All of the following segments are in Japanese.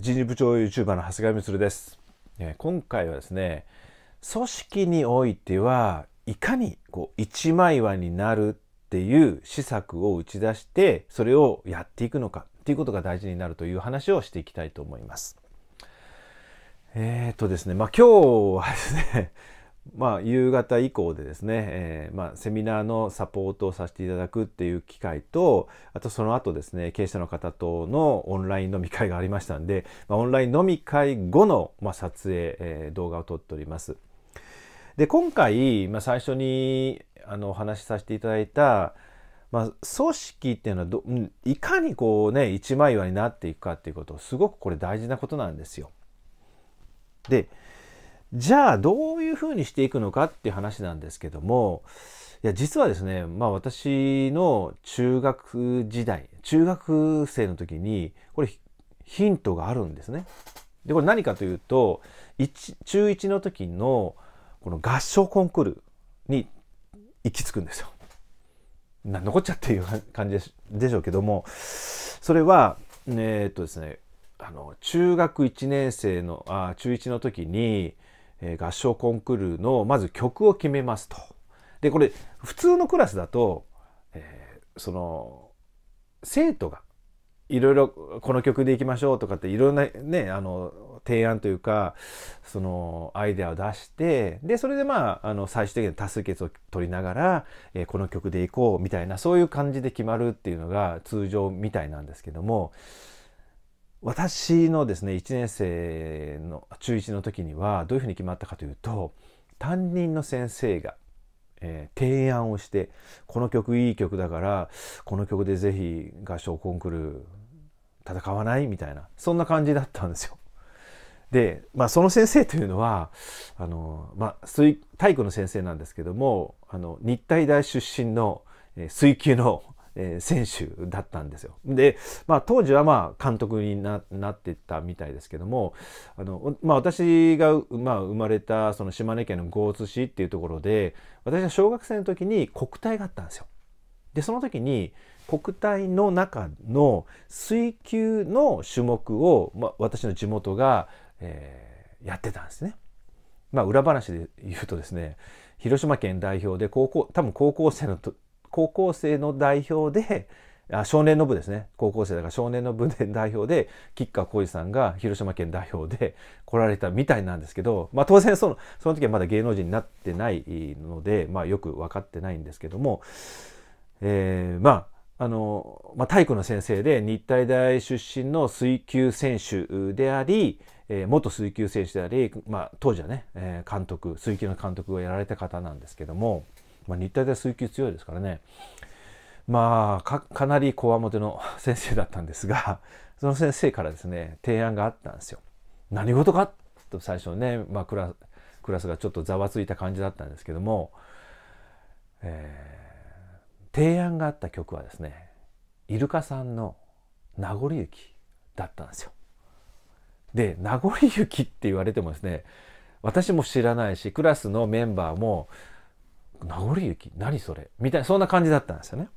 人事部長 YouTuber の長谷川光です、え今回はですね組織においてはいかにこう一枚岩になるっていう施策を打ち出してそれをやっていくのかっていうことが大事になるという話をしていきたいと思います。えー、っとですねまあ今日はですねまあ、夕方以降でですね、えー、まあ、セミナーのサポートをさせていただくっていう機会とあとその後ですね経営者の方とのオンライン飲み会がありましたんで、まあ、オンライン飲み会後の、ま撮影、えー、動画を撮っております。で今回、まあ、最初にあのお話しさせていただいた、まあ、組織っていうのはどいかにこうね一枚岩になっていくかっていうことすごくこれ大事なことなんですよ。でじゃあどういうふうにしていくのかっていう話なんですけども、いや、実はですね、まあ私の中学時代、中学生の時に、これヒントがあるんですね。で、これ何かというと、中1の時のこの合唱コンクールに行き着くんですよ。な残っちゃっていう感じでしょうけども、それは、えー、っとですね、あの中学1年生のあ中1の時にえ合唱コンクールのまず曲を決めますと。でこれ普通のクラスだと、えー、その生徒がいろいろこの曲でいきましょうとかっていろんなねあの提案というかそのアイデアを出してでそれでまああの最終的に多数決を取りながら、えー、この曲でいこうみたいなそういう感じで決まるっていうのが通常みたいなんですけども私のですね1年生の中1の時にはどういうふうに決まったかというと担任の先生が、えー、提案をしてこの曲いい曲だからこの曲で是非合唱コンクール戦わないみたいなそんな感じだったんですよ。で、まあ、その先生というのはあの、まあ、水体育の先生なんですけどもあの日体大出身の水球のえ選手だったんですよ。で、まあ、当時はまあ監督になってたみたいですけどもあの、まあ、私が、まあ、生まれたその島根県の江津市っていうところで私は小学生の時に国体があったんですよ。でその時に国体の中の水球の種目を、まあ、私の地元が、えー、やってたんですね。まあ、裏話で言うとですね広島県代表で高校多分高校生の高校生の代表であ少年の部ですね高校生だから少年の部で代表で吉川浩司さんが広島県代表で来られたみたいなんですけど、まあ、当然そのその時はまだ芸能人になってないので、まあ、よく分かってないんですけども、えー、まああのまあ、体育の先生で日体大出身の水球選手であり、え元水球選手であり、まあ、当時はね、えー、監督水球の監督をやられた方なんですけども。まあ、日体大水球強いですからねまあかなりこわもての先生だったんですが その先生からですね提案があったんですよ。何事かと最初ね、まあ、クラクラスがちょっとざわついた感じだったんですけども、えー、提案があった曲はですねイルカさんの「名残雪」だったんですよ。で「名残雪」って言われてもですね私も知らないしクラスのメンバーも名残雪何それみたいなそんな感じだったんですよね。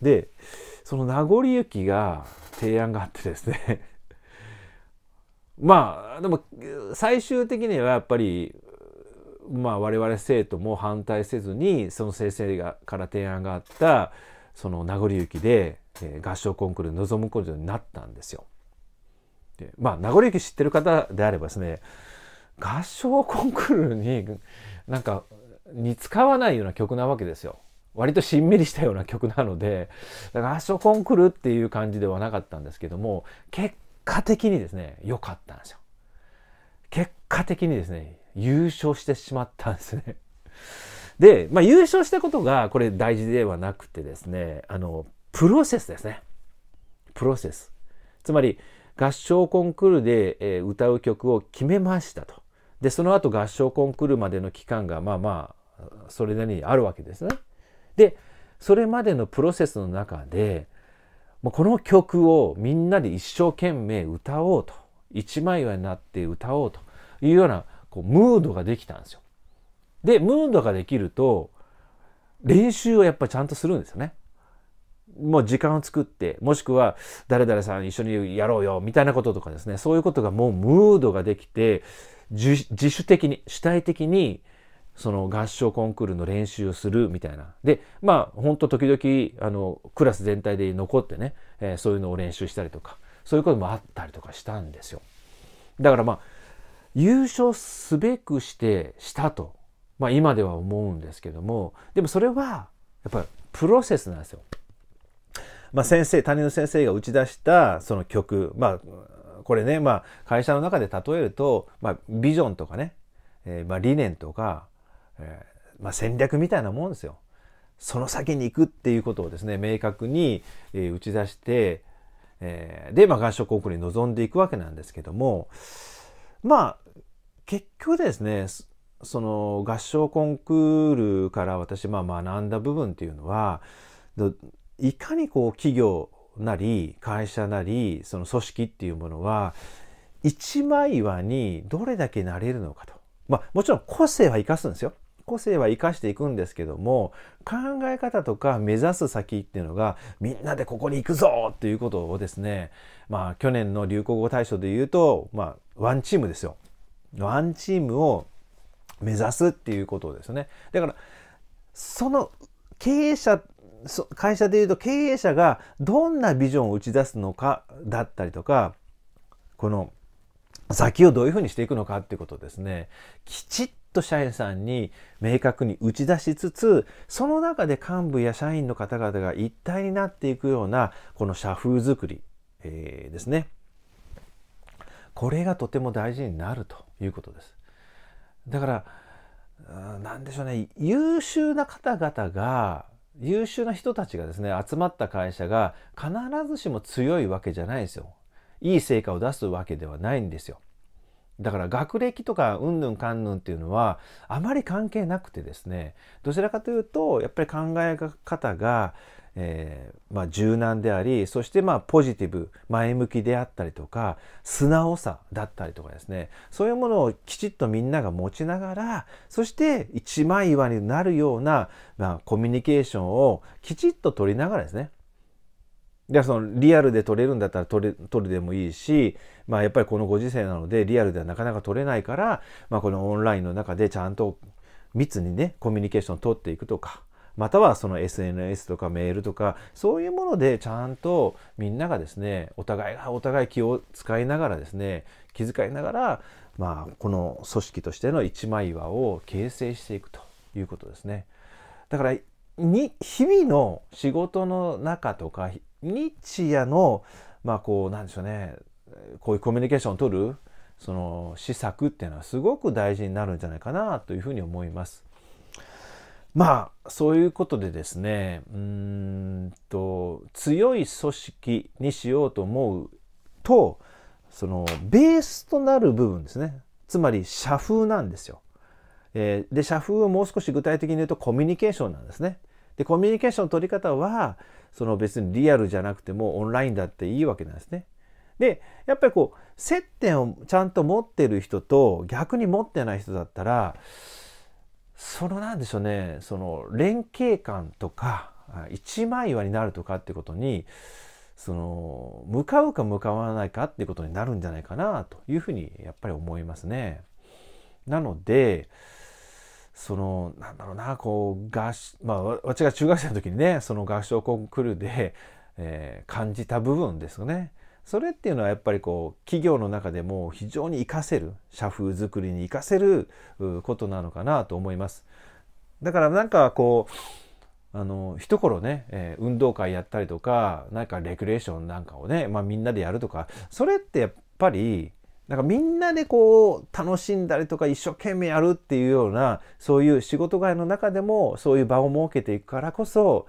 でその名残雪が提案があってですね まあでも最終的にはやっぱりまあ我々生徒も反対せずにその先生がから提案があったその名残雪で、えー、合唱コンクールに臨むことになったんですよ。でまあ名残雪知ってる方であればですね合唱コンクールになんかに使わないような曲なわけですよ。割としんみりしたような曲なので、だからあそこに来るっていう感じではなかったんですけども、結果的にですね、良かったんですよ。結果的にですね、優勝してしまったんですね。で、まあ、優勝したことがこれ大事ではなくてですね、あの、プロセスですね。プロセス。つまり、合唱コンクールで、え歌う曲を決めましたと。で、その後合唱コンクールまでの期間がまあまあそれなりにあるわけですね。でそれまでのプロセスの中でもうこの曲をみんなで一生懸命歌おうと一枚岩になって歌おうというようなこうムードができたんですよ。でムードができると練習をやっぱちゃんとするんですよね。もう時間を作ってもしくは誰々さん一緒にやろうよみたいなこととかですねそういうことがもうムードができて自主的に主体的にその合唱コンクールの練習をするみたいな。で、まあ、ほんと時々、あの、クラス全体で残ってね、えー、そういうのを練習したりとか、そういうこともあったりとかしたんですよ。だからまあ、優勝すべくしてしたと、まあ今では思うんですけども、でもそれは、やっぱりプロセスなんですよ。まあ先生、谷野先生が打ち出したその曲、まあ、これね、まあ会社の中で例えると、まあビジョンとかね、えー、まあ理念とか、えー、まあ、戦略みたいなもんですよ。その先に行くっていうことをですね、明確に、え打ち出して、えー、で、まあ、合諸国に臨んでいくわけなんですけども、まあ、結局ですね、その合唱コンクールから私、まあ、学んだ部分っていうのは、いかにこう企業なり会社なりその組織っていうものは一枚岩にどれだけなれるのかと。まあもちろん個性は生かすんですよ。個性は生かしていくんですけども考え方とか目指す先っていうのがみんなでここに行くぞっていうことをですねまあ去年の流行語大賞で言うとまあワンチームですよ。ワンチームを目指すっていうことですね。だからその経営者会社で言うと経営者がどんなビジョンを打ち出すのかだったりとかこの先をどういうふうにしていくのかっていうことですねきちっと社員さんに明確に打ち出しつつその中で幹部や社員の方々が一体になっていくようなこの社風づくり、えー、ですねこれがとても大事になるということですだから何でしょうね優秀な方々が優秀な人たちがですね集まった会社が必ずしも強いわけじゃないですよいい成果を出すわけではないんですよだから学歴とかうんぬんかんぬんっていうのはあまり関係なくてですねどちらかというとやっぱり考え方が、えー、まあ、柔軟でありそしてまあポジティブ前向きであったりとか素直さだったりとかですねそういうものをきちっとみんなが持ちながらそして一枚岩になるような、まあ、コミュニケーションをきちっと取りながらですねでそのリアルで撮れるんだったら撮れ撮るでもいいし、まあ、やっぱりこのご時世なのでリアルではなかなか撮れないから、まあ、このオンラインの中でちゃんと密にねコミュニケーションを取っていくとかまたはその SNS とかメールとかそういうものでちゃんとみんながですねお互いがお互い気を使いながらですね気遣いながら、まあ、この組織としての一枚岩を形成していくということですね。だからに日々の仕事の中とか日夜のまあこうなんでしょうねこういうコミュニケーションを取るその施策っていうのはすごく大事になるんじゃないかなというふうに思います。まあそういうことでですねうんと強い組織にしようと思うとそのベースとなる部分ですねつまり社風なんですよ。えー、で社風をもう少し具体的に言うとコミュニケーションなんですね。でコミュニケーションの取り方はその別にリアルじゃなくてもオンラインだっていいわけなんですね。でやっぱりこう接点をちゃんと持ってる人と逆に持ってない人だったらそのなんでしょうねその連携感とか一枚岩になるとかってことにその向かうか向かわないかっていうことになるんじゃないかなというふうにやっぱり思いますね。なのでそのなんだろうなこう合まあ私が中学生の時にねその合唱コンクールで、えー、感じた部分ですよね。それっていうのはやっぱりこう企業の中でも非常に活かせる社風作りに活かせることなのかなと思います。だからなんかこうあの一頃ね、えー、運動会やったりとかなんかレクレーションなんかをね、まあ、みんなでやるとかそれってやっぱりなんかみんなでこう楽しんだりとか一生懸命やるっていうようなそういう仕事外の中でもそういう場を設けていくからこそ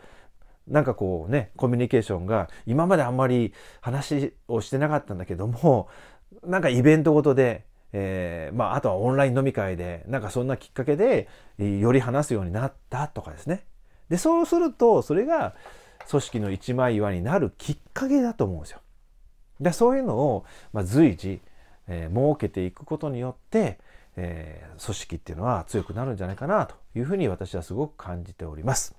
なんかこうねコミュニケーションが今まであんまり話をしてなかったんだけどもなんかイベントごとで、えー、まあ、あとはオンライン飲み会でなんかそんなきっかけでより話すようになったとかですね。でそうするとそれが組織の一枚岩になるきっかけだと思うんですよ。でそういうのを、まあ、随時えー、設けていくことによって、えー、組織っていうのは強くなるんじゃないかなというふうに私はすごく感じております。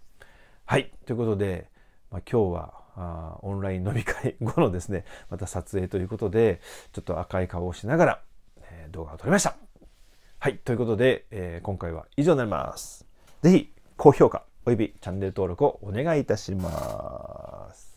はい。ということで、まあ、今日はあオンライン飲み会後のですね、また撮影ということで、ちょっと赤い顔をしながら、えー、動画を撮りました。はい。ということで、えー、今回は以上になります。ぜひ、高評価およびチャンネル登録をお願いいたします。